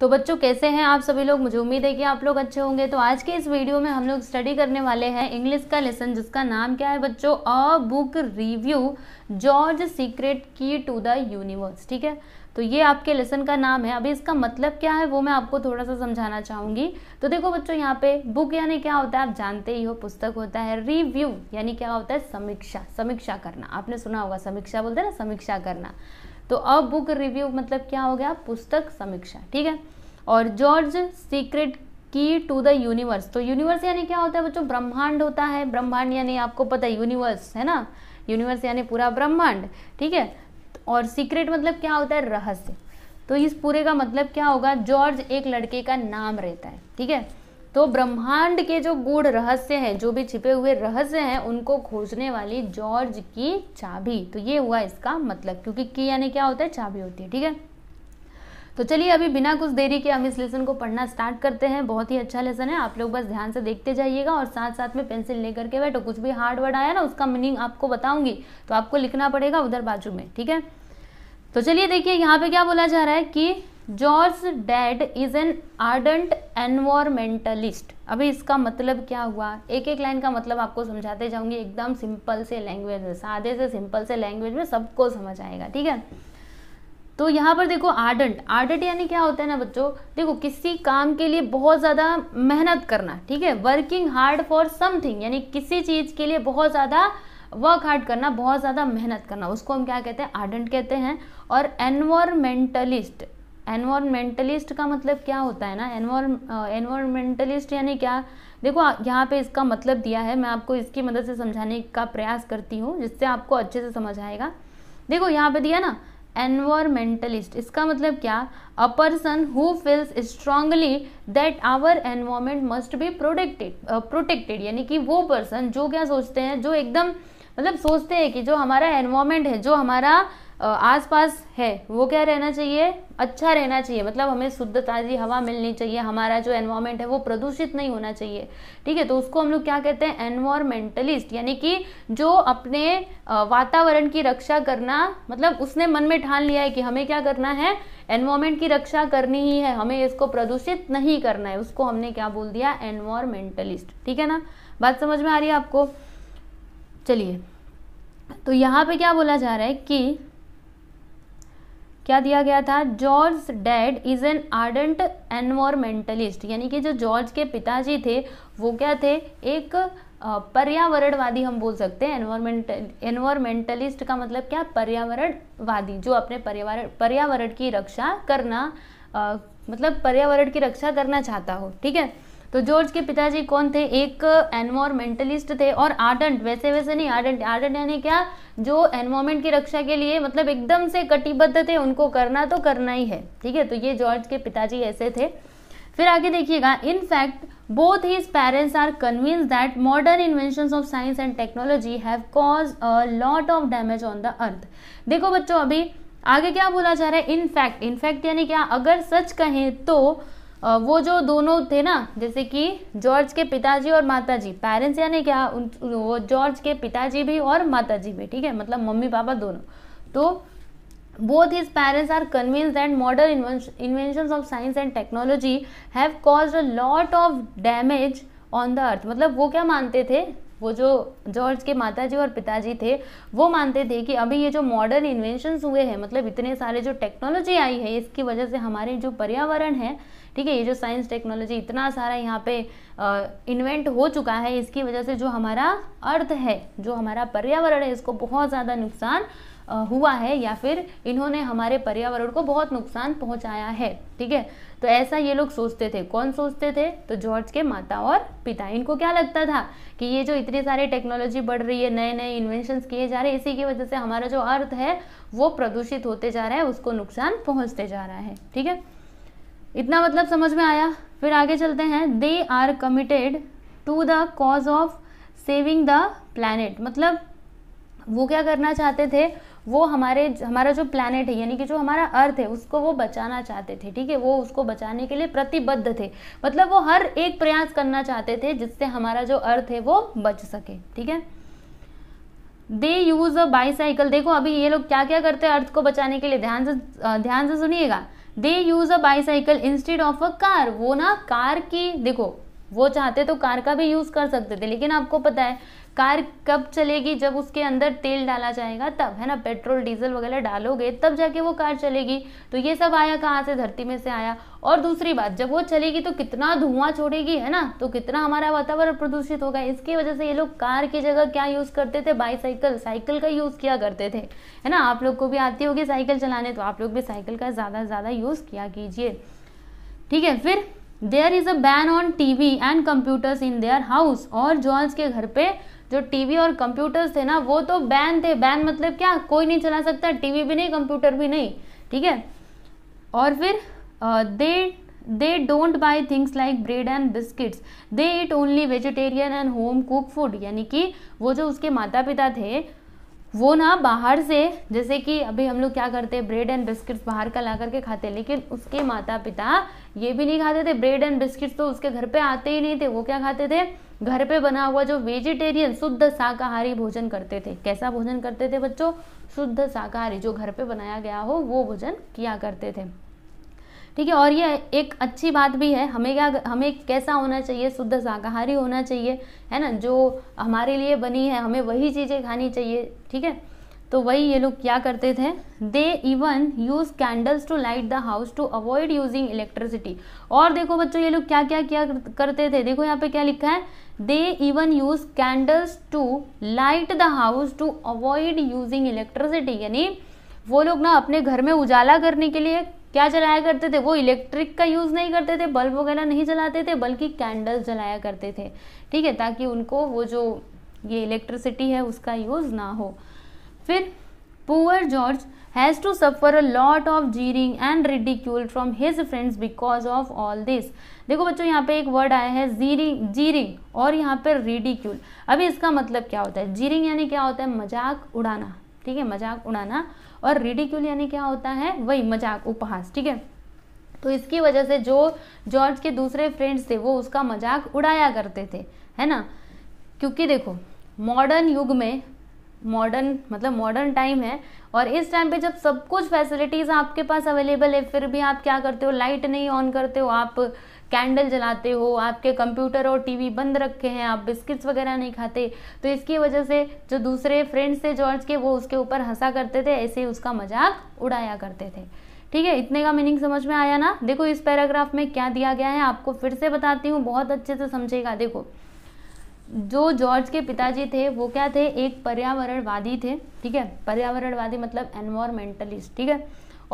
तो बच्चों कैसे हैं आप सभी लोग मुझे उम्मीद है कि आप लोग अच्छे होंगे तो आज के इस वीडियो में हम लोग स्टडी करने वाले हैं इंग्लिश का लेसन जिसका नाम क्या है बच्चों a book review George secret key to the universe ठीक है तो ये आपके लेसन का नाम है अभी इसका मतलब क्या है वो मैं आपको थोड़ा सा समझाना चाहूंगी तो देखो बच्चों यहाँ पे बुक यानी क्या होता है आप जानते ही हो पुस्तक होता है रिव्यू यानी क्या होता है समीक्षा समीक्षा करना आपने सुना होगा समीक्षा बोलते हैं ना समीक्षा करना तो अ बुक रिव्यू मतलब क्या हो गया पुस्तक समीक्षा ठीक है और George secret key to the universe तो यूनिवर्स यानी क्या होता है बच्चों ब्रह्मांड होता है ब्रह्मांड यानी आपको पता है यूनिवर्स है ना यूनिवर्स यानी पूरा ब्रह्मांड ठीक है और सीक्रेट मतलब क्या होता है रहस्य तो इस पूरे का मतलब क्या होगा जॉर्ज एक लड़के का नाम रहता है ठीक है तो ब्रह्मांड के जो गूढ़ रहस्य हैं जो भी छिपे हुए रहस्य हैं उनको खोजने वाली जॉर्ज की चाबी तो ये हुआ इसका मतलब क्योंकि की यानी क्या होता है चाबी होती है ठीक है तो चलिए अभी बिना कुछ देरी के हम इस लेसन को पढ़ना स्टार्ट करते हैं बहुत ही अच्छा लेसन है आप लोग बस ध्यान से देखते जाइएगा और साथ साथ में पेंसिल लेकर के बैठो कुछ भी हार्ड वर्ड आया ना उसका मीनिंग आपको बताऊंगी तो आपको लिखना पड़ेगा उधर बाजू में ठीक है तो चलिए देखिए यहाँ पे क्या बोला जा रहा है कि George dad is an ardent environmentalist अभी इसका मतलब क्या हुआ एक एक लाइन का मतलब आपको समझाते जाऊंगी एकदम सिंपल से लैंग्वेज में सादे से सिंपल से लैंग्वेज में सबको समझ आएगा ठीक है तो यहाँ पर देखो आर्डेंट आर्डेंट यानी क्या होता है ना बच्चों देखो किसी काम के लिए बहुत ज़्यादा मेहनत करना ठीक है वर्किंग हार्ड फॉर समथिंग यानी किसी चीज़ के लिए बहुत ज़्यादा वर्क हार्ड करना बहुत ज़्यादा मेहनत करना उसको हम क्या कहते हैं आर्डेंट कहते हैं और एनवायरमेंटलिस्ट एनवायरमेंटलिस्ट का मतलब क्या होता है ना एनवायरमेंटलिस्ट uh, यानी क्या देखो यहाँ पे इसका मतलब दिया है मैं आपको इसकी मदद से समझाने का प्रयास करती हूँ जिससे आपको अच्छे से समझ आएगा देखो यहाँ पे दिया ना एनवायरमेंटलिस्ट इसका मतलब क्या a person who feels strongly that our environment must be protected protected यानी कि वो पर्सन जो क्या सोचते हैं जो एकदम मतलब सोचते हैं कि जो हमारा एनवायरमेंट है जो हमारा आसपास है वो क्या रहना चाहिए अच्छा रहना चाहिए मतलब हमें शुद्ध ताज़ी हवा मिलनी चाहिए हमारा जो एनवायरमेंट है वो प्रदूषित नहीं होना चाहिए ठीक है तो उसको हम लोग क्या कहते हैं एनवायरमेंटलिस्ट यानी कि जो अपने वातावरण की रक्षा करना मतलब उसने मन में ठान लिया है कि हमें क्या करना है एनवायरमेंट की रक्षा करनी ही है हमें इसको प्रदूषित नहीं करना है उसको हमने क्या बोल दिया एनवायरमेंटलिस्ट ठीक है ना बात समझ में आ रही है आपको चलिए तो यहाँ पे क्या बोला जा रहा है कि क्या दिया गया था George dad is an ardent environmentalist यानी कि जो जॉर्ज के पिताजी थे वो क्या थे एक पर्यावरणवादी हम बोल सकते हैं एनवायरमेंटल एनवायरमेंटलिस्ट का मतलब क्या पर्यावरणवादी जो अपने पर्यावरण पर्यावरण की रक्षा करना आ, मतलब पर्यावरण की रक्षा करना चाहता हो ठीक है तो जॉर्ज के पिताजी कौन थे एक एनवायरमेंटलिस्ट थे और आर्डेंट वैसे वैसे नहीं आर्डेंट आर्डेंट यानी क्या जो एनवायरमेंट की रक्षा के लिए मतलब एकदम से कटिबद्ध थे उनको करना तो करना ही है ठीक है तो ये जॉर्ज के पिताजी ऐसे थे फिर आगे देखिएगा in fact both his parents are convince that modern invention of science and technology have cause a lot of damage on the earth देखो बच्चों अभी आगे क्या बोला जा रहा है इनफैक्ट इनफैक्ट यानी क्या अगर सच कहें तो वो जो दोनों थे ना जैसे कि जॉर्ज के पिताजी और माताजी पेरेंट्स यानी क्या वो जॉर्ज के पिताजी भी और माताजी भी ठीक है मतलब मम्मी पापा दोनों तो both his parents are convince and modern invention of science and technology have cause a lot of damage on the earth मतलब वो क्या मानते थे वो जो जॉर्ज के माताजी और पिताजी थे वो मानते थे कि अभी ये जो मॉडर्न इन्वेंशंस हुए हैं मतलब इतने सारे जो टेक्नोलॉजी आई है इसकी वजह से हमारे जो पर्यावरण है ठीक है ये जो साइंस टेक्नोलॉजी इतना सारा यहाँ पे इन्वेंट हो चुका है इसकी वजह से जो हमारा अर्थ है जो हमारा पर्यावरण है इसको बहुत ज़्यादा नुकसान हुआ है या फिर इन्होंने हमारे पर्यावरण को बहुत नुकसान पहुंचाया है ठीक है तो ऐसा ये लोग सोचते थे कौन सोचते थे तो जॉर्ज के माता और पिता इनको क्या लगता था कि ये जो इतने सारे टेक्नोलॉजी बढ़ रही है नए नए इन्वेंशन किए जा रहे हैं इसी की वजह से हमारा जो अर्थ है वो प्रदूषित होते जा रहा है उसको नुकसान पहुँचते जा रहा है ठीक है इतना मतलब समझ में आया फिर आगे चलते हैं they are committed to the cause of saving the planet मतलब वो क्या करना चाहते थे वो हमारे हमारा जो प्लानट है यानी कि जो हमारा अर्थ है उसको वो बचाना चाहते थे ठीक है वो उसको बचाने के लिए प्रतिबद्ध थे मतलब वो हर एक प्रयास करना चाहते थे जिससे हमारा जो अर्थ है वो बच सके ठीक है दे यूज अ बाईसाइकिल देखो अभी ये लोग क्या क्या करते हैं अर्थ को बचाने के लिए ध्यान से ध्यान से सुनिएगा they use a bicycle instead of a car वो ना कार की देखो वो चाहते तो कार का भी यूज कर सकते थे लेकिन आपको पता है कार कब चलेगी जब उसके अंदर तेल डाला जाएगा तब है ना पेट्रोल डीजल वगैरह डालोगे तब जाके वो कार चलेगी तो ये सब आया कहाँ से धरती में से आया और दूसरी बात जब वो चलेगी तो कितना धुआं छोड़ेगी है ना तो कितना हमारा वातावरण प्रदूषित होगा इसकी वजह से ये लोग कार की जगह क्या यूज़ करते थे बाईसाइकिल साइकिल का यूज़ किया करते थे है ना आप लोग को भी आती होगी साइकिल चलाने तो आप लोग भी साइकिल का ज़्यादा से ज़्यादा यूज़ किया कीजिए ठीक है फिर there is a ban on TV and computers in their house और जॉर्ज के घर पे जो टीवी और कंप्यूटर्स थे ना वो तो बैन थे बैन मतलब क्या कोई नहीं चला सकता टीवी भी नहीं कंप्यूटर भी नहीं ठीक है और फिर they they don't buy things like bread and biscuits they eat only vegetarian and home cook food यानी कि वो जो उसके माता पिता थे वो ना बाहर से जैसे कि अभी हम लोग क्या करते हैं ब्रेड एंड बिस्किट्स बाहर का ला करके खाते हैं लेकिन उसके माता पिता ये भी नहीं खाते थे ब्रेड एंड बिस्किट्स तो उसके घर पे आते ही नहीं थे वो क्या खाते थे घर पे बना हुआ जो वेजिटेरियन शुद्ध शाकाहारी भोजन करते थे कैसा भोजन करते थे बच्चों शुद्ध शाकाहारी जो घर पे बनाया गया हो वो भोजन किया करते थे ठीक है और ये एक अच्छी बात भी है हमें क्या हमें कैसा होना चाहिए शुद्ध शाकाहारी होना चाहिए है ना जो हमारे लिए बनी है हमें वही चीज़ें खानी चाहिए ठीक है तो वही ये लोग क्या करते थे they even use candles to light the house to avoid using electricity और देखो बच्चों ये लोग क्या क्या क्या करते थे देखो यहाँ पे क्या लिखा है they even use candles to light the house to avoid using electricity यानी वो लोग ना अपने घर में उजाला करने के लिए क्या जलाया करते थे वो इलेक्ट्रिक का यूज़ नहीं करते थे बल्ब वगैरह नहीं जलाते थे बल्कि कैंडल्स जलाया करते थे ठीक है ताकि उनको वो जो ये इलेक्ट्रिसिटी है उसका यूज़ ना हो फिर poor George has to suffer a lot of jeering and ridicule from his friends because of all this देखो बच्चों यहाँ पे एक वर्ड आया है जीरिंग जीरिंग और यहाँ पर रिडिक्यूल अभी इसका मतलब क्या होता है जीरिंग यानी क्या होता है मजाक उड़ाना ठीक है मजाक उड़ाना और रिडिक्यूल यानी क्या होता है वही मजाक उपहास ठीक है तो इसकी वजह से जो जॉर्ज के दूसरे फ्रेंड्स थे वो उसका मजाक उड़ाया करते थे है ना क्योंकि देखो मॉडर्न युग में मॉडर्न मतलब मॉडर्न टाइम है और इस टाइम पे जब सब कुछ फैसिलिटीज़ आपके पास अवेलेबल है फिर भी आप क्या करते हो लाइट नहीं ऑन करते हो आप कैंडल जलाते हो आपके कंप्यूटर और टीवी बंद रखे हैं आप बिस्किट्स वगैरह नहीं खाते तो इसकी वजह से जो दूसरे फ्रेंड्स थे जॉर्ज के वो उसके ऊपर हंसा करते थे ऐसे उसका मजाक उड़ाया करते थे ठीक है इतने का मीनिंग समझ में आया ना देखो इस पैराग्राफ में क्या दिया गया है आपको फिर से बताती हूँ बहुत अच्छे से समझेगा देखो जो जॉर्ज के पिताजी थे वो क्या थे एक पर्यावरणवादी थे ठीक है पर्यावरणवादी मतलब एनवायरमेंटलिस्ट ठीक है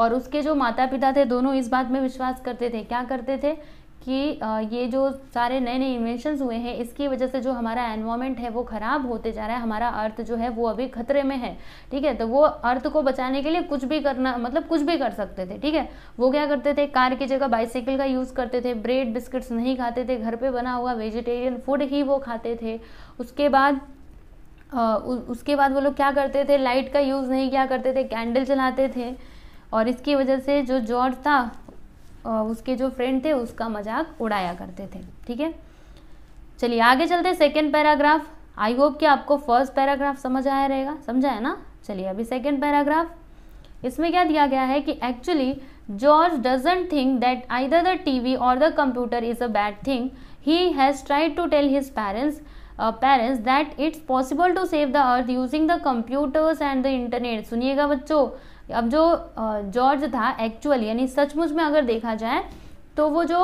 और उसके जो माता पिता थे दोनों इस बात में विश्वास करते थे क्या करते थे कि ये जो सारे नए नए इन्वेंशंस हुए हैं इसकी वजह से जो हमारा एनवायरमेंट है वो ख़राब होते जा रहा है हमारा अर्थ जो है वो अभी खतरे में है ठीक है तो वो अर्थ को बचाने के लिए कुछ भी करना मतलब कुछ भी कर सकते थे ठीक है वो क्या करते थे कार की जगह बाइसाइकिल का यूज़ करते थे ब्रेड बिस्किट्स नहीं खाते थे घर पर बना हुआ वेजिटेरियन फूड ही वो खाते थे उसके बाद आ, उसके बाद वो लोग क्या करते थे लाइट का यूज़ नहीं किया करते थे कैंडल जलाते थे और इसकी वजह से जो जॉर्ज था उसके जो फ्रेंड थे उसका मजाक उड़ाया करते थे ठीक है चलिए आगे चलते हैं सेकेंड पैराग्राफ आई होप कि आपको फर्स्ट पैराग्राफ समझ आया रहेगा समझा है ना चलिए अभी सेकेंड पैराग्राफ इसमें क्या दिया गया है कि actually George doesn't think that either the TV और the computer is a bad thing he has tried to tell his parents parents that it's possible to save the earth using the computers and the internet सुनिएगा बच्चों अब जो George था actually यानी सचमुच में अगर देखा जाए तो वो जो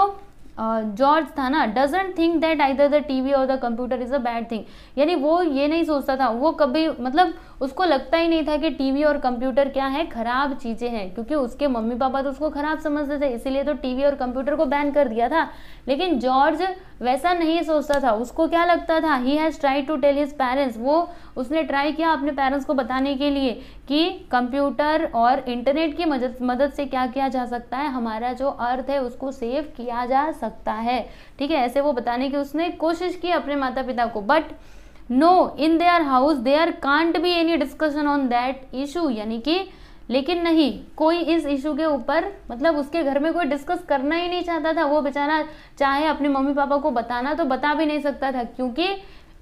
जॉर्ज था ना doesn't think that I the TV और the computer is a bad thing यानी वो ये नहीं सोचता था वो कभी मतलब उसको लगता ही नहीं था कि टीवी और कंप्यूटर क्या है खराब चीज़ें हैं क्योंकि उसके मम्मी पापा तो उसको खराब समझते थे इसीलिए तो टीवी और कंप्यूटर को बैन कर दिया था लेकिन जॉर्ज वैसा नहीं सोचता था उसको क्या लगता था he has try to tell his parents वो उसने ट्राई किया अपने पेरेंट्स को बताने के लिए कि कंप्यूटर और इंटरनेट की मदद मदद से क्या किया जा सकता है हमारा जो अर्थ है उसको सेव किया जा सकता है ठीक है ऐसे वो बताने की उसने कोशिश की अपने माता पिता को but no in their house there can't be any discussion on that issue यानी कि लेकिन नहीं कोई इस इशू के ऊपर मतलब उसके घर में कोई डिस्कस करना ही नहीं चाहता था वो बेचारा चाहे अपने मम्मी पापा को बताना तो बता भी नहीं सकता था क्योंकि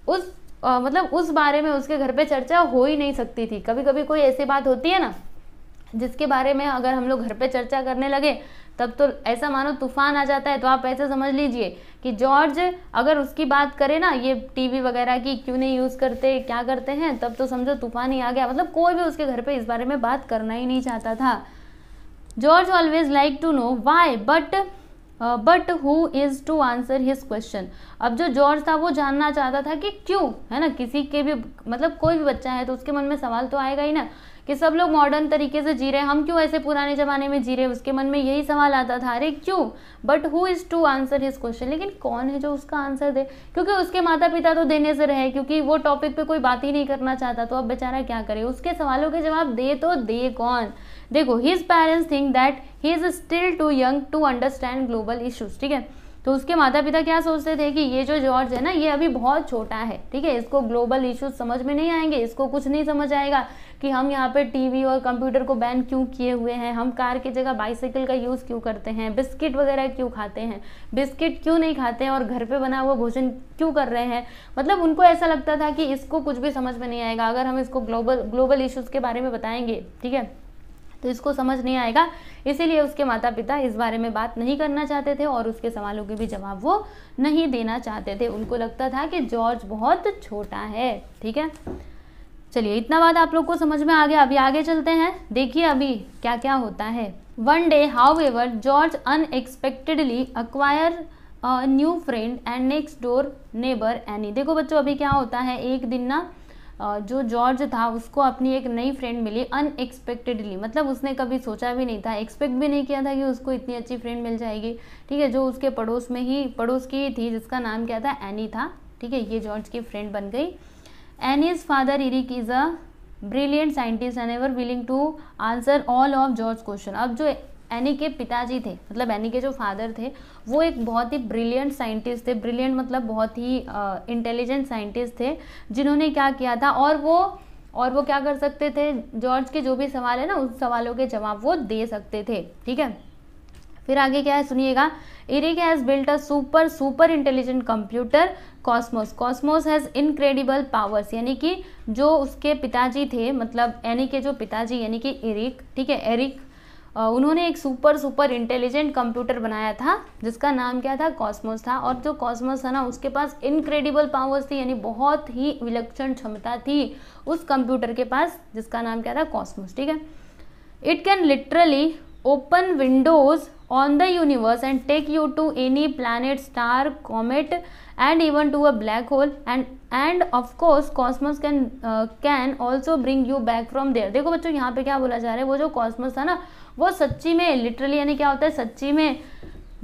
उस आ, मतलब उस बारे में उसके घर पे चर्चा हो ही नहीं सकती थी कभी कभी कोई ऐसी बात होती है ना जिसके बारे में अगर हम लोग घर पे चर्चा करने लगे तब तो ऐसा मानो तूफान आ जाता है तो आप ऐसे समझ लीजिए कि जॉर्ज अगर उसकी बात करे ना ये टीवी वगैरह की क्यों नहीं यूज़ करते क्या करते हैं तब तो समझो तूफान ही आ गया मतलब कोई भी उसके घर पे इस बारे में बात करना ही नहीं चाहता था George always like to know why but but who is to answer his question अब जो जॉर्ज था वो जानना चाहता था कि क्यों है ना किसी के भी मतलब कोई भी बच्चा है तो उसके मन में सवाल तो आएगा ही ना कि सब लोग मॉडर्न तरीके से जी रहे हैं हम क्यों ऐसे पुराने ज़माने में जी रहे हैं उसके मन में यही सवाल आता था अरे क्यों but who is to answer his question लेकिन कौन है जो उसका आंसर दे क्योंकि उसके माता पिता तो देने से रहे क्योंकि वो टॉपिक पर कोई बात ही नहीं करना चाहता तो अब बेचारा क्या करे उसके सवालों के जवाब दे तो दे कौन देखो his parents think that he is still too young to understand global issues ठीक है तो उसके माता पिता क्या सोचते थे कि ये जो जॉर्ज है ना ये अभी बहुत छोटा है ठीक है इसको ग्लोबल इश्यूज समझ में नहीं आएंगे इसको कुछ नहीं समझ आएगा कि हम यहाँ पे टीवी और कंप्यूटर को बैन क्यों किए हुए हैं हम कार की जगह बाइसाइकिल का यूज़ क्यों करते हैं बिस्किट वगैरह क्यों खाते हैं बिस्किट क्यों नहीं खाते हैं और घर पे बना हुआ भोजन क्यों कर रहे हैं मतलब उनको ऐसा लगता था कि इसको कुछ भी समझ में नहीं आएगा अगर हम इसको ग्लोबल ग्लोबल इशूज़ के बारे में बताएंगे ठीक है तो इसको समझ नहीं आएगा इसीलिए उसके माता पिता इस बारे में बात नहीं करना चाहते थे और उसके सवालों के भी जवाब वो नहीं देना चाहते थे उनको लगता था कि जॉर्ज बहुत छोटा है ठीक है चलिए इतना बात आप लोग को समझ में आ गया अभी आगे चलते हैं देखिए अभी क्या क्या होता है one day however George unexpectedly acquire new friend and next door neighbour Annie देखो बच्चों अभी क्या होता है एक दिन ना जो जॉर्ज था उसको अपनी एक नई फ्रेंड मिली अनएक्सपेक्टेडली मतलब उसने कभी सोचा भी नहीं था एक्सपेक्ट भी नहीं किया था कि उसको इतनी अच्छी फ्रेंड मिल जाएगी ठीक है जो उसके पड़ोस में ही पड़ोस की थी जिसका नाम क्या था एनी था ठीक है ये जॉर्ज की फ्रेंड बन गई Annie's father Eric is a brilliant scientist and ever willing to answer all of George question अब जो एनी के पिताजी थे मतलब एनी के जो फादर थे वो एक बहुत ही ब्रिलियंट साइंटिस्ट थे ब्रिलियंट मतलब बहुत ही इंटेलिजेंट साइंटिस्ट थे जिन्होंने क्या किया था और वो और वो क्या कर सकते थे जॉर्ज के जो भी सवाल है ना उन सवालों के जवाब वो दे सकते थे ठीक है फिर आगे क्या है सुनिएगा Eric has built a super super intelligent computer Cosmos Cosmos has incredible powers यानी कि जो उसके पिताजी थे मतलब यानी के जो पिताजी यानी कि एरिक ठीक है एरिक उन्होंने एक सुपर सुपर इंटेलिजेंट कंप्यूटर बनाया था जिसका नाम क्या था कॉस्मोस था और जो कॉस्मोस था ना उसके पास इनक्रेडिबल पावर्स थी यानी बहुत ही विलक्षण क्षमता थी उस कंप्यूटर के पास जिसका नाम क्या था कॉस्मोस ठीक है it can literally open windows on the universe and take you to any planet star comet and even to a black hole and and of course Cosmos can can also bring you back from there देखो बच्चों यहाँ पे क्या बोला जा रहा है वो जो कॉस्मोस था ना वो सच्ची में लिटरली यानी क्या होता है सच्ची में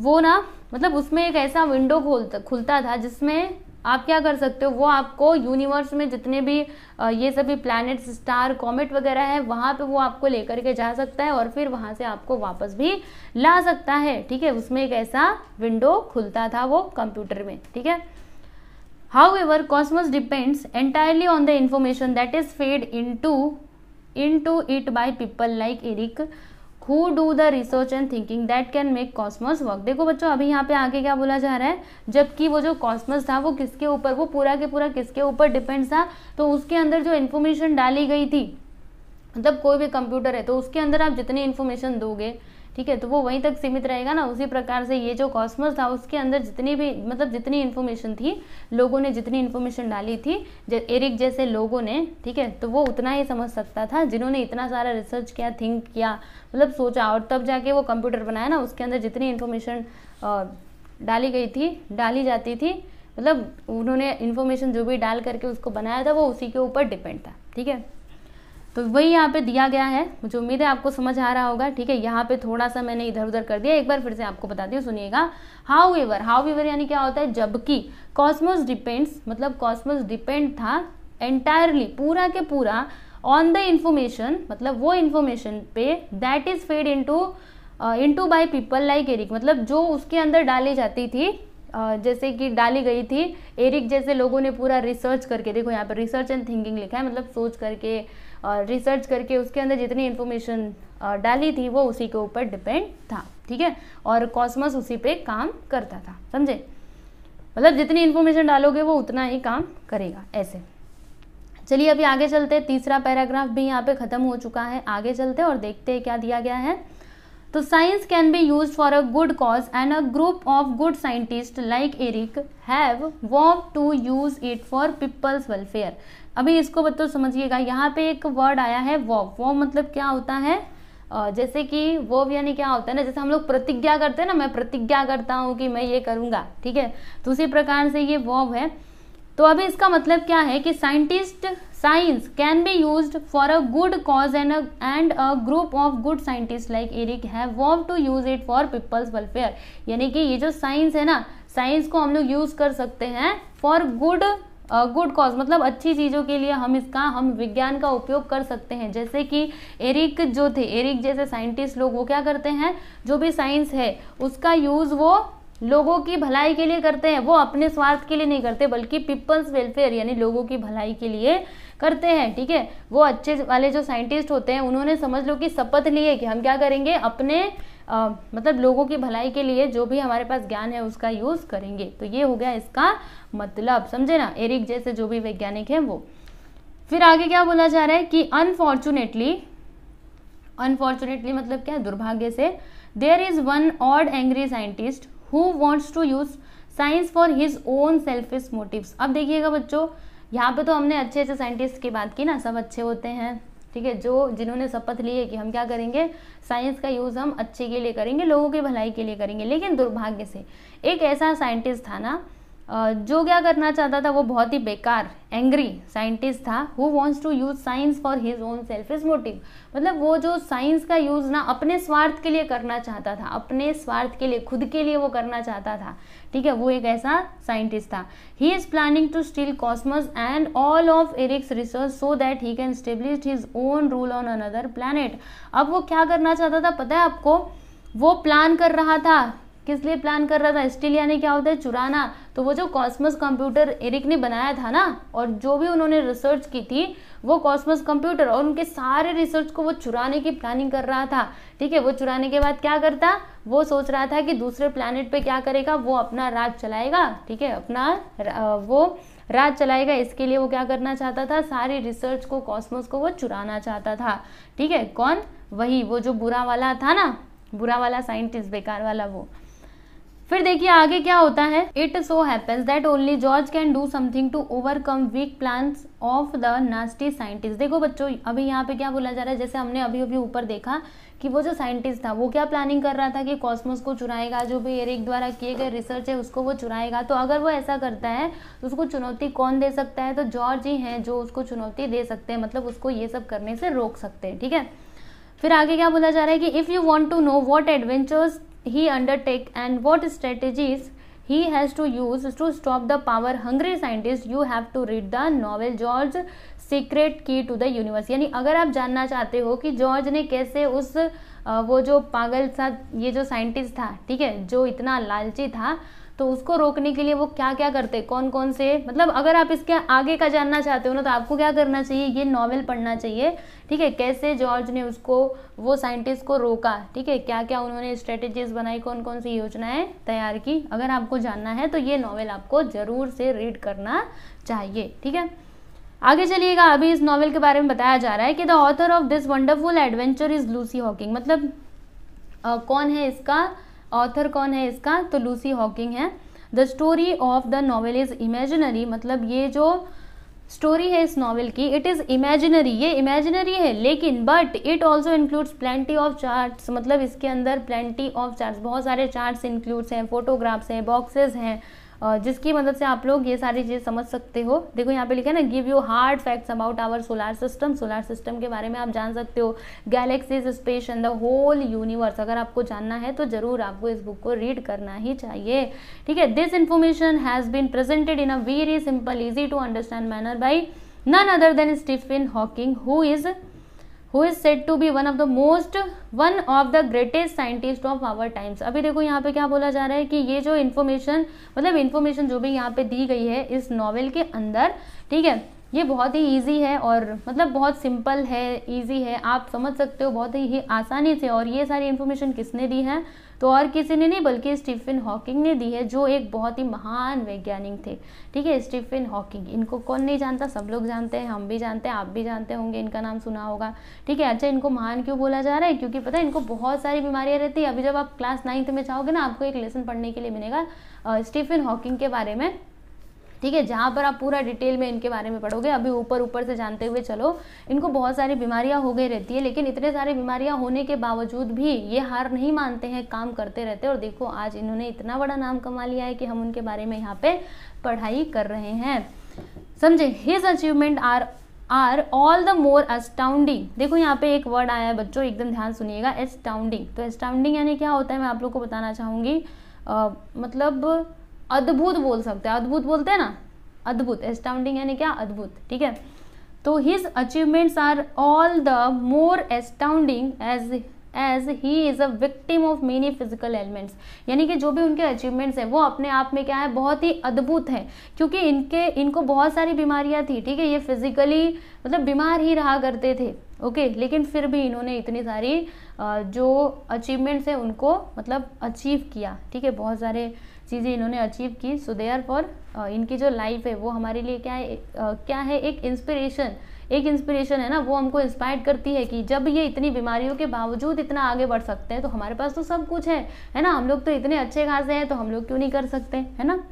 वो ना मतलब उसमें एक ऐसा विंडो खोलता खुलता था जिसमें आप क्या कर सकते हो वो आपको यूनिवर्स में जितने भी ये सभी प्लैनेट्स स्टार कॉमेट वगैरह है वहाँ पे वो आपको लेकर के जा सकता है और फिर वहाँ से आपको वापस भी ला सकता है ठीक है उसमें एक ऐसा विंडो खुलता था वो कंप्यूटर में ठीक है however Cosmos depends entirely on the information that is fed in to in to it by people like Eric who do the research and thinking that can make Cosmos work देखो बच्चों अभी यहाँ पे आगे क्या बोला जा रहा है जबकि वो जो कॉस्मोस था वो किसके ऊपर वो पूरा के पूरा किसके ऊपर डिपेंड था तो उसके अंदर जो इन्फॉर्मेशन डाली गई थी मतलब कोई भी कंप्यूटर है तो उसके अंदर आप जितनी इन्फॉर्मेशन दोगे ठीक है तो वो वहीं तक सीमित रहेगा ना उसी प्रकार से ये जो कॉस्मस था उसके अंदर जितनी भी मतलब जितनी इन्फॉर्मेशन थी लोगों ने जितनी इन्फॉर्मेशन डाली थी एरिक जैसे लोगों ने ठीक है तो वो उतना ही समझ सकता था जिन्होंने इतना सारा रिसर्च किया थिंक किया मतलब सोचा और तब जाके वो कंप्यूटर बनाया ना उसके अंदर जितनी इन्फॉर्मेशन डाली गई थी डाली जाती थी मतलब उन्होंने इन्फॉर्मेशन जो भी डाल करके उसको बनाया था वो उसी के ऊपर डिपेंड था ठीक है तो वही यहाँ पे दिया गया है मुझे उम्मीद है आपको समझ आ रहा होगा ठीक है यहाँ पे थोड़ा सा मैंने इधर उधर कर दिया एक बार फिर से आपको बता दिया सुनिएगा हाउ एवर हाउ एवर यानी क्या होता है जबकि कॉस्मोस डिपेंड्स मतलब कॉस्मोस डिपेंड था एंटायरली पूरा के पूरा ऑन द इन्फॉर्मेशन मतलब वो इन्फॉर्मेशन पे that is fed into into by people like Eric मतलब जो उसके अंदर डाली जाती थी uh, जैसे कि डाली गई थी एरिक जैसे लोगों ने पूरा रिसर्च करके देखो यहाँ पर रिसर्च एंड थिंकिंग लिखा है मतलब सोच करके रिसर्च करके उसके अंदर जितनी इन्फॉर्मेशन डाली थी वो उसी के ऊपर डिपेंड था ठीक है और कॉस्मस उसी पे काम करता था समझे मतलब जितनी इन्फॉर्मेशन डालोगे वो उतना ही काम करेगा ऐसे चलिए अभी आगे चलते हैं तीसरा पैराग्राफ भी यहाँ पे ख़त्म हो चुका है आगे चलते हैं और देखते हैं क्या दिया गया है तो science can be use for a good cause and a group of good scientist like Eric have walk to use it for people's welfare अभी इसको बच्चों तो समझिएगा यहाँ पे एक वर्ड आया है वो वो मतलब क्या होता है जैसे कि वो यानी क्या होता है ना जैसे हम लोग प्रतिज्ञा करते हैं ना मैं प्रतिज्ञा करता हूँ कि मैं ये करूँगा ठीक है तो उसी प्रकार से ये वॉव है तो अभी इसका मतलब क्या है कि scientist science can be use for a good cause and and a group of good scientist like Eric have vow to use it for people's welfare यानी कि ये जो साइंस है ना साइंस को हम लोग यूज कर सकते हैं फॉर गुड गुड कॉज मतलब अच्छी चीज़ों के लिए हम इसका हम विज्ञान का उपयोग कर सकते हैं जैसे कि एरिक जो थे एरिक जैसे साइंटिस्ट लोग वो क्या करते हैं जो भी साइंस है उसका यूज़ वो लोगों की भलाई के लिए करते हैं वो अपने स्वार्थ के लिए नहीं करते बल्कि पीपल्स वेलफेयर यानी लोगों की भलाई के लिए करते हैं ठीक है वो अच्छे वाले जो साइंटिस्ट होते हैं उन्होंने समझ लो कि शपथ ली है कि हम क्या करेंगे अपने आ, मतलब लोगों की भलाई के लिए जो भी हमारे पास ज्ञान है उसका यूज़ करेंगे तो ये हो गया इसका मतलब समझे ना एरिक जैसे जो भी वैज्ञानिक हैं वो फिर आगे क्या बोला जा रहा है कि अनफॉर्चुनेटली अनफॉर्चुनेटली मतलब क्या दुर्भाग्य से there is one odd angry scientist who wants to use science for his own selfish motive अब देखिएगा बच्चों यहाँ पे तो हमने अच्छे अच्छे साइंटिस्ट की बात की ना सब अच्छे होते हैं ठीक है जो जिन्होंने शपथ ली है कि हम क्या करेंगे साइंस का यूज़ हम अच्छे के लिए करेंगे लोगों की भलाई के लिए करेंगे लेकिन दुर्भाग्य से एक ऐसा साइंटिस्ट था ना जो क्या करना चाहता था वो बहुत ही बेकार एंग्री साइंटिस्ट था who wants to use science for his own selfish motive मतलब वो जो साइंस का यूज़ ना अपने स्वार्थ के लिए करना चाहता था अपने स्वार्थ के लिए खुद के लिए वो करना चाहता था ठीक है वो एक ऐसा साइंटिस्ट था he is planning to steal Cosmos and all of Eric's research so that he can establish his own rule on another planet अब वो क्या करना चाहता था पता है आपको वो प्लान कर रहा था किस लिए प्लान कर रहा था स्टील यानी क्या होता है चुराना तो वो जो कॉस्मस कंप्यूटर एरिक ने बनाया था ना और जो भी उन्होंने रिसर्च की थी वो कॉस्मस कंप्यूटर और उनके सारे रिसर्च को वो चुराने की प्लानिंग कर रहा था ठीक है वो चुराने के बाद क्या करता वो सोच रहा था कि दूसरे प्लानट पर क्या करेगा वो अपना राज चलाएगा ठीक है अपना वो राज चलाएगा इसके लिए वो क्या करना चाहता था सारी रिसर्च को कॉस्मोस को वो चुराना चाहता था ठीक है कौन वही वो जो बुरा वाला था ना बुरा वाला साइंटिस्ट बेकार वाला वो फिर देखिए आगे क्या होता है it so happens that only George can do something to overcome weak plans of the nasty scientist देखो बच्चों अभी यहाँ पे क्या बोला जा रहा है जैसे हमने अभी अभी ऊपर देखा कि वो जो साइंटिस्ट था वो क्या प्लानिंग कर रहा था कि कॉस्मोस को चुराएगा जो भी एरिक द्वारा किए गए रिसर्च है उसको वो चुराएगा तो अगर वो ऐसा करता है तो उसको चुनौती कौन दे सकता है तो जॉर्ज ही हैं जो उसको चुनौती दे सकते हैं मतलब उसको ये सब करने से रोक सकते हैं ठीक है फिर आगे क्या बोला जा रहा है कि if you want to know what adventures he undertake and what strategies he has to use to stop the power hungry scientist you have to read the novel george secret key to the universe यानी अगर आप जानना चाहते हो कि George ने कैसे उस वो जो पागल सा ये जो साइंटिस्ट था ठीक है जो इतना लालची था तो उसको रोकने के लिए वो क्या क्या करते कौन कौन से मतलब अगर आप इसके आगे का जानना चाहते हो ना तो आपको क्या करना चाहिए ये नॉवेल पढ़ना चाहिए ठीक है कैसे जॉर्ज ने उसको वो साइंटिस्ट को रोका ठीक है क्या क्या उन्होंने स्ट्रेटेजीज बनाई कौन कौन सी योजनाएं तैयार की अगर आपको जानना है तो ये नॉवेल आपको ज़रूर से रीड करना चाहिए ठीक है आगे चलिएगा अभी इस नॉवेल के बारे में बताया जा रहा है कि the author of this wonderful adventure is Lucy Hawking मतलब आ, कौन है इसका ऑथर कौन है इसका तो लूसी हॉकिंग है the story of the novel is imaginary मतलब ये जो स्टोरी है इस नॉवेल की इट इज़ इमेजिनरी ये इमेजिनरी है लेकिन but it also includes plenty of charts मतलब इसके अंदर प्लेंटी ऑफ चार्ट्स बहुत सारे चार्ट्स इंक्लूड्स हैं फोटोग्राफ्स हैं बॉक्सेस हैं जिसकी मदद से आप लोग ये सारी चीज़ समझ सकते हो देखो यहाँ पे लिखा है ना give you hard facts about our solar system solar system के बारे में आप जान सकते हो galaxies space and the whole universe अगर आपको जानना है तो ज़रूर आपको इस बुक को रीड करना ही चाहिए ठीक है this information has been presented in a very simple easy to understand manner by none other than Stephen Hawking who is who is said to be one of the most one of the greatest scientist of our times अभी देखो यहाँ पे क्या बोला जा रहा है कि ये जो इन्फॉर्मेशन मतलब इन्फॉर्मेशन जो भी यहाँ पे दी गई है इस नॉवेल के अंदर ठीक है ये बहुत ही इजी है और मतलब बहुत सिंपल है इजी है आप समझ सकते हो बहुत ही आसानी से और ये सारी इन्फॉर्मेशन किसने दी है तो और किसी ने नहीं बल्कि स्टीफन हॉकिंग ने दी है जो एक बहुत ही महान वैज्ञानिक थे ठीक है स्टीफन हॉकिंग इनको कौन नहीं जानता सब लोग जानते हैं हम भी जानते हैं आप भी जानते होंगे इनका नाम सुना होगा ठीक है अच्छा इनको महान क्यों बोला जा रहा है क्योंकि पता है इनको बहुत सारी बीमारियाँ रहती है अभी जब आप क्लास नाइन्थ में जाओगे ना आपको एक लेसन पढ़ने के लिए मिलेगा स्टीफन हॉकिंग के बारे में ठीक है जहाँ पर आप पूरा डिटेल में इनके बारे में पढ़ोगे अभी ऊपर ऊपर से जानते हुए चलो इनको बहुत सारी बीमारियाँ हो गई रहती है लेकिन इतने सारे बीमारियाँ होने के बावजूद भी ये हार नहीं मानते हैं काम करते रहते और देखो आज इन्होंने इतना बड़ा नाम कमा लिया है कि हम उनके बारे में यहाँ पे पढ़ाई कर रहे हैं समझे his achievement are are all the more astounding देखो यहाँ पे एक वर्ड आया है बच्चों एकदम ध्यान सुनिएगा एस्टाउंडिंग तो एस्टाउंडिंग यानी क्या होता है मैं आप लोग को बताना uh, मतलब अद्भुत बोल सकते हैं अद्भुत बोलते हैं ना अद्भुत एस्टाउंडिंग यानी क्या अद्भुत ठीक है तो his achievements are all the more astounding as as he is a victim of many physical elements यानी कि जो भी उनके अचीवमेंट्स हैं वो अपने आप में क्या है बहुत ही अद्भुत है क्योंकि इनके इनको बहुत सारी बीमारियां थी ठीक है ये फिजिकली मतलब बीमार ही रहा करते थे ओके लेकिन फिर भी इन्होंने इतनी सारी जो अचीवमेंट्स हैं उनको मतलब अचीव किया ठीक है बहुत सारे चीज़ें इन्होंने अचीव की सो दे आर फॉर इनकी जो लाइफ है वो हमारे लिए क्या है क्या है एक इंस्पिरेशन एक इंस्पिरेशन है ना वो हमको इंस्पायर करती है कि जब ये इतनी बीमारियों के बावजूद इतना आगे बढ़ सकते हैं तो हमारे पास तो सब कुछ है है ना हम लोग तो इतने अच्छे खासे हैं तो हम लोग क्यों नहीं कर सकते है ना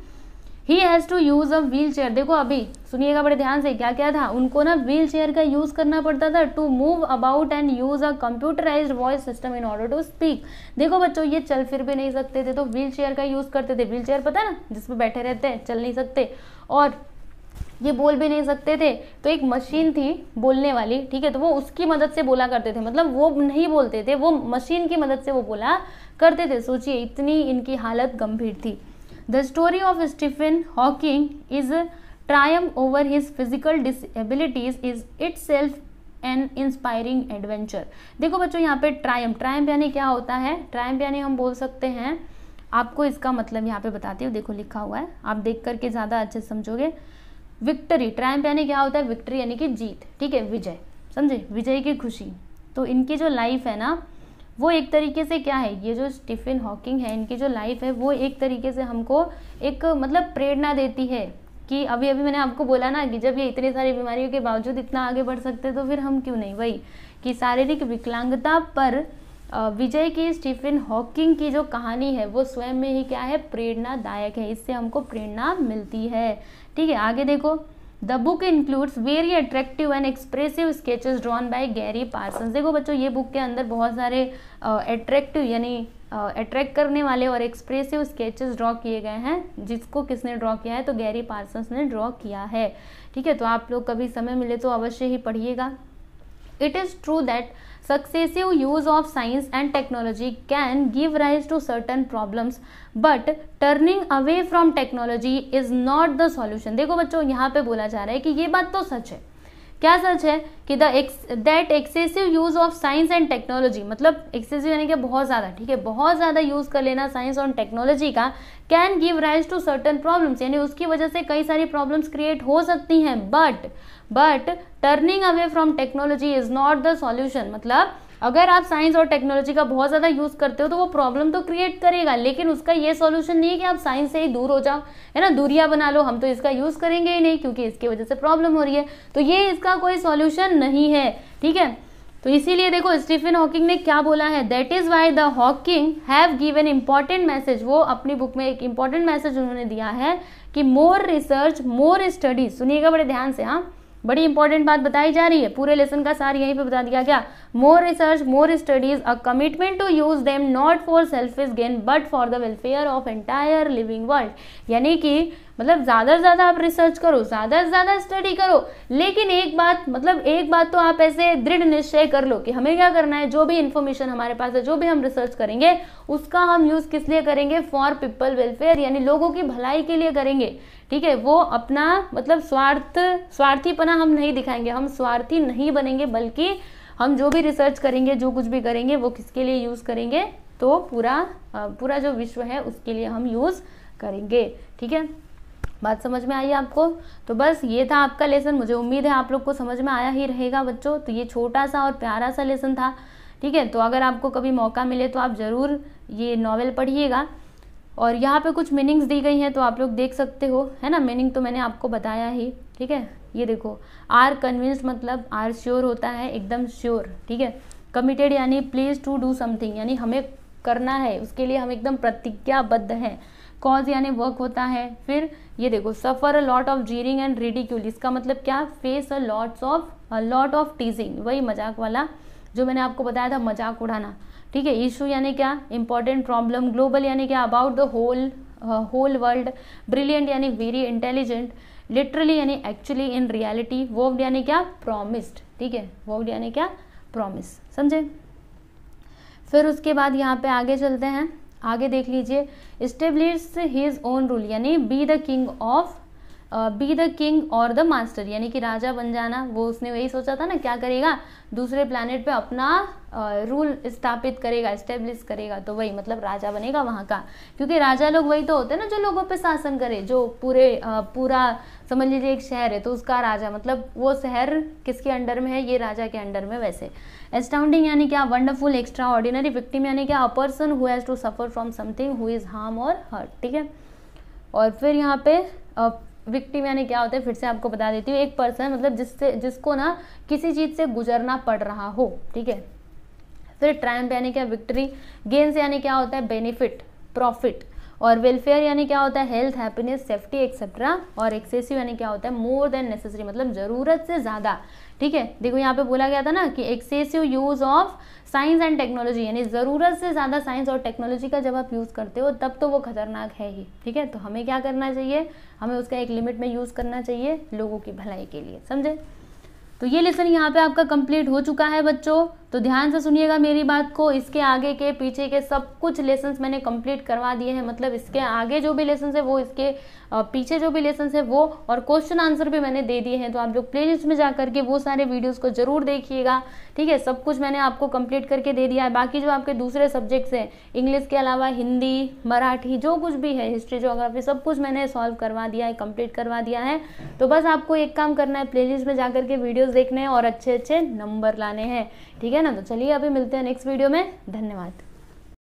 he has to use a wheelchair देखो अभी सुनिएगा बड़े ध्यान से क्या क्या था उनको ना व्हील चेयर का यूज़ करना पड़ता था to move about and use a computerise voice system in order to speak देखो बच्चों ये चल फिर भी नहीं सकते थे तो व्हील चेयर का यूज़ करते थे व्हील चेयर पता ना जिसमें बैठे रहते हैं चल नहीं सकते और ये बोल भी नहीं सकते थे तो एक मशीन थी बोलने वाली ठीक है तो वो उसकी मदद से बोला करते थे मतलब वो नहीं बोलते थे वो मशीन की मदद से वो बोला करते थे सोचिए इतनी इनकी हालत गंभीर थी the story of Stephen Hawking is triumph over his physical disabilities is itself an inspiring adventure देखो बच्चों यहाँ पे ट्रायम ट्रायम यानी क्या होता है ट्रायम यानी हम बोल सकते हैं आपको इसका मतलब यहाँ पे बताती हूँ देखो लिखा हुआ है आप देख करके ज़्यादा अच्छे समझोगे विक्ट्री ट्रायम यानी क्या होता है विक्ट्री यानी कि जीत ठीक है विजय समझे विजय की खुशी तो इनकी जो लाइफ है ना वो एक तरीके से क्या है ये जो स्टीफन हॉकिंग है इनकी जो लाइफ है वो एक तरीके से हमको एक मतलब प्रेरणा देती है कि अभी अभी मैंने आपको बोला ना कि जब ये इतनी सारी बीमारियों के बावजूद इतना आगे बढ़ सकते तो फिर हम क्यों नहीं वही कि शारीरिक विकलांगता पर विजय की स्टीफन हॉकिंग की जो कहानी है वो स्वयं में ही क्या है प्रेरणादायक है इससे हमको प्रेरणा मिलती है ठीक है आगे देखो the book includes very attractive and expressive sketches drawn by Gary Parsons देखो बच्चों ये बुक के अंदर बहुत सारे अट्रैक्टिव यानी अट्रैक्ट uh, करने वाले और एक्सप्रेसिव स्केचेस ड्रॉ किए गए हैं जिसको किसने ड्रॉ किया है तो गैरी पार्सन्स ने ड्रॉ किया है ठीक है तो आप लोग कभी समय मिले तो अवश्य ही पढ़िएगा it is true that successive use of science and technology can give rise to certain problems but turning away from technology is not the solution देखो बच्चों यहाँ पे बोला जा रहा है कि ये बात तो सच है क्या सच है कि the that excessive use of science and technology मतलब एक्सेसिव यानी कि बहुत ज़्यादा ठीक है बहुत ज़्यादा यूज़ कर लेना साइंस और टेक्नोलॉजी का can give rise to certain problems यानी उसकी वजह से कई सारी प्रॉब्लम्स क्रिएट हो सकती हैं but but turning away from technology is not the solution मतलब अगर आप साइंस और टेक्नोलॉजी का बहुत ज़्यादा यूज़ करते हो तो वो प्रॉब्लम तो क्रिएट करेगा लेकिन उसका ये सॉल्यूशन नहीं है कि आप साइंस से ही दूर हो जाओ है ना दूरिया बना लो हम तो इसका यूज़ करेंगे ही नहीं क्योंकि इसकी वजह से प्रॉब्लम हो रही है तो ये इसका कोई सॉल्यूशन नहीं है ठीक है तो इसीलिए देखो स्टीफन हॉकिंग ने क्या बोला है that is why the Hawking have given important message वो अपनी बुक में एक इम्पॉर्टेंट मैसेज उन्होंने दिया है कि मोर रिसर्च मोर स्टडी सुनिएगा बड़े ध्यान से हाँ बड़ी इंपॉर्टेंट बात बताई जा रही है पूरे लेसन का सार यहीं पे बता दिया गया more research more studies a commitment to use them not for selfish gain but for the welfare of entire living world यानी कि मतलब ज़्यादा से ज़्यादा आप रिसर्च करो ज़्यादा से ज़्यादा स्टडी करो लेकिन एक बात मतलब एक बात तो आप ऐसे दृढ़ निश्चय कर लो कि हमें क्या करना है जो भी इन्फॉर्मेशन हमारे पास है जो भी हम रिसर्च करेंगे उसका हम यूज़ किस लिए करेंगे फॉर पीपल वेलफेयर यानी लोगों की भलाई के लिए करेंगे ठीक है वो अपना मतलब स्वार्थ स्वार्थीपना हम नहीं दिखाएंगे हम स्वार्थी नहीं बनेंगे बल्कि हम जो भी रिसर्च करेंगे जो कुछ भी करेंगे वो किसके लिए यूज़ करेंगे तो पूरा पूरा जो विश्व है उसके लिए हम यूज़ करेंगे ठीक है बात समझ में आई आपको तो बस ये था आपका लेसन मुझे उम्मीद है आप लोग को समझ में आया ही रहेगा बच्चों तो ये छोटा सा और प्यारा सा लेसन था ठीक है तो अगर आपको कभी मौका मिले तो आप ज़रूर ये नॉवेल पढ़िएगा और यहाँ पे कुछ मीनिंग्स दी गई हैं तो आप लोग देख सकते हो है ना मीनिंग तो मैंने आपको बताया ही ठीक है ये देखो आर कन्विंस्ड मतलब आर श्योर होता है एकदम श्योर ठीक है कमिटेड यानी प्लीज टू डू समथिंग यानी हमें करना है उसके लिए हम एकदम प्रतिज्ञाबद्ध हैं कॉज यानी वर्क होता है फिर ये देखो suffer a lot of jeering and ridicule इसका मतलब क्या face a lots of a lot of teasing वही मजाक वाला जो मैंने आपको बताया था मजाक उड़ाना ठीक है इशू यानी क्या इंपॉर्टेंट प्रॉब्लम ग्लोबल यानी क्या about the whole whole world brilliant यानी वेरी इंटेलिजेंट लिटरली यानी एक्चुअली इन रियलिटी वो यानी क्या प्रोमिस्ड ठीक है वो यानी क्या प्रोमिस समझे फिर उसके बाद यहाँ पे आगे चलते हैं आगे देख लीजिए स्टेब्लिश हिज ओन रूल यानी be the king of be the king और द मास्टर यानी कि राजा बन जाना वो उसने वही सोचा था ना क्या करेगा दूसरे प्लानट पे अपना रूल स्थापित करेगा इस्टेब्लिश करेगा तो वही मतलब राजा बनेगा वहाँ का क्योंकि राजा लोग वही तो होते हैं ना जो लोगों पे शासन करे जो पूरे पूरा समझ लीजिए एक शहर है तो उसका राजा मतलब वो शहर किसके अंडर में है ये राजा के अंडर में वैसे एस्टाउंडिंग यानी क्या वंडरफुल एक्स्ट्रा ऑर्डिनरी विक्टिम यानी क्या a person who has to suffer from something who is harm और हर्ट ठीक है और फिर यहाँ पे विक्टिम यानी क्या होता है फिर से आपको बता देती हूँ एक पर्सन मतलब जिससे जिसको ना किसी चीज़ से गुजरना पड़ रहा हो ठीक है फिर ट्रायम्प यानी क्या विक्ट्री गेंस यानी क्या होता है बेनिफिट प्रॉफिट और वेलफेयर यानी क्या होता है हेल्थ हैप्पीनेस सेफ्टी एक्सेट्रा और एक्सेसिव यानी क्या होता है मोर देन नेसेसरी मतलब ज़रूरत से ज़्यादा ठीक है देखो यहाँ पे बोला गया था ना कि excessive use of science and technology यानी ज़रूरत से ज़्यादा साइंस और टेक्नोलॉजी का जब आप यूज़ करते हो तब तो वो खतरनाक है ही ठीक है तो हमें क्या करना चाहिए हमें उसका एक लिमिट में यूज़ करना चाहिए लोगों की भलाई के लिए समझे तो ये लेसन यहाँ पे आपका कंप्लीट हो चुका है बच्चों तो ध्यान से सुनिएगा मेरी बात को इसके आगे के पीछे के सब कुछ लेसन मैंने कंप्लीट करवा दिए हैं मतलब इसके आगे जो भी लेसन है वो इसके पीछे जो भी लेसन है वो और क्वेश्चन आंसर भी मैंने दे दिए हैं तो आप लोग प्ले में जा करके वो सारे वीडियोज़ को ज़रूर देखिएगा ठीक है सब कुछ मैंने आपको कंप्लीट करके दे दिया है बाकी जो आपके दूसरे सब्जेक्ट्स हैं इंग्लिश के अलावा हिंदी मराठी जो कुछ भी है हिस्ट्री जोग्राफी सब कुछ मैंने सॉल्व करवा दिया है कंप्लीट करवा दिया है तो बस आपको एक काम करना है प्लेलिस्ट में जाकर के वीडियोस देखने हैं और अच्छे अच्छे नंबर लाने हैं ठीक है ना तो चलिए अभी मिलते हैं नेक्स्ट वीडियो में धन्यवाद